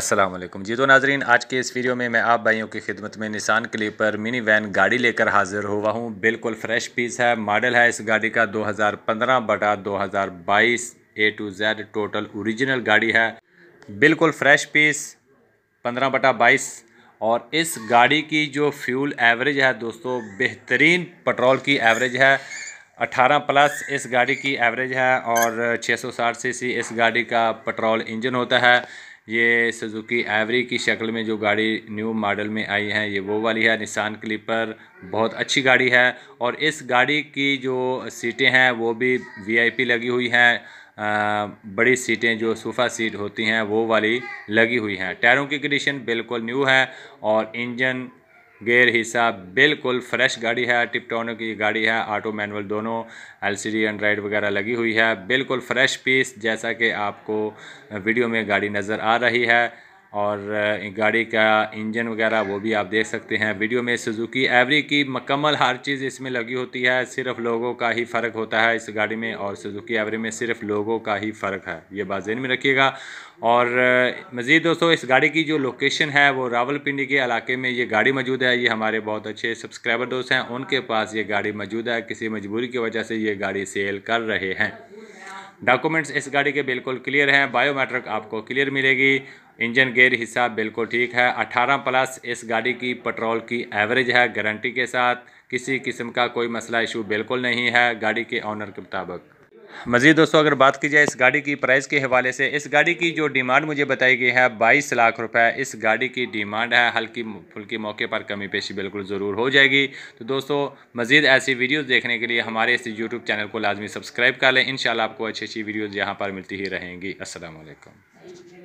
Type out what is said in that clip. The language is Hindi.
असलम जी तो नाजरीन आज के इस वीडियो में मैं आप भाइयों की खिदमत में निशान क्लीपर मिनी वैन गाड़ी लेकर हाजिर हुआ हूँ बिल्कुल फ्रेश पीस है मॉडल है इस गाड़ी का 2015 बटा 2022 A to Z total original गाड़ी है बिल्कुल फ्रेश पीस 15 बटा 22 और इस गाड़ी की जो फ्यूल एवरेज है दोस्तों बेहतरीन पेट्रोल की एवरेज है 18 प्लस इस गाड़ी की एवरेज है और 660 सीसी इस गाड़ी का पेट्रोल इंजन होता है ये सुजुकी एवरी की शक्ल में जो गाड़ी न्यू मॉडल में आई है ये वो वाली है निशान क्लिपर बहुत अच्छी गाड़ी है और इस गाड़ी की जो सीटें हैं वो भी वीआईपी लगी हुई हैं बड़ी सीटें जो सोफ़ा सीट होती हैं वो वाली लगी हुई हैं टायरों की कंडीशन बिल्कुल न्यू है और इंजन गेयर हिस्सा बिल्कुल फ्रेश गाड़ी है टिपटोनो की गाड़ी है ऑटो मैनुअल दोनों एलसीडी एंड्राइड वगैरह लगी हुई है बिल्कुल फ्रेश पीस जैसा कि आपको वीडियो में गाड़ी नज़र आ रही है और गाड़ी का इंजन वगैरह वो भी आप देख सकते हैं वीडियो में सुजुकी एवरी की मकम्मल हर चीज़ इसमें लगी होती है सिर्फ लोगों का ही फ़र्क होता है इस गाड़ी में और सुजुकी एवरी में सिर्फ लोगों का ही फ़र्क है ये बात जहन में रखिएगा और मज़ीद दोस्तों इस गाड़ी की जो लोकेशन है वो रावलपिंडी के इलाके में ये गाड़ी मौजूद है ये हमारे बहुत अच्छे सब्सक्राइबर दोस्त हैं उनके पास ये गाड़ी मौजूद है किसी मजबूरी की वजह से ये गाड़ी सेल कर रहे हैं डॉक्यूमेंट्स इस गाड़ी के बिल्कुल क्लियर हैं बायोमेट्रिक आपको क्लियर मिलेगी इंजन गेयर हिस्सा बिल्कुल ठीक है 18 प्लस इस गाड़ी की पेट्रोल की एवरेज है गारंटी के साथ किसी किस्म का कोई मसला इशू बिल्कुल नहीं है गाड़ी के ऑनर के मुताबिक मज़ीद दोस्तों अगर बात की जाए इस गाड़ी की प्राइस के हवाले से इस गाड़ी की जो डिमांड मुझे बताई गई है बाईस लाख रुपए इस गाड़ी की डिमांड है हल्की फुल्की मौके पर कमी पेशी बिल्कुल ज़रूर हो जाएगी तो दोस्तों मज़ीद ऐसी वीडियोस देखने के लिए हमारे इस यूट्यूब चैनल को लाजमी सब्सक्राइब कर लें इन आपको अच्छी अच्छी वीडियोज़ यहाँ पर मिलती ही रहेंगी असलकम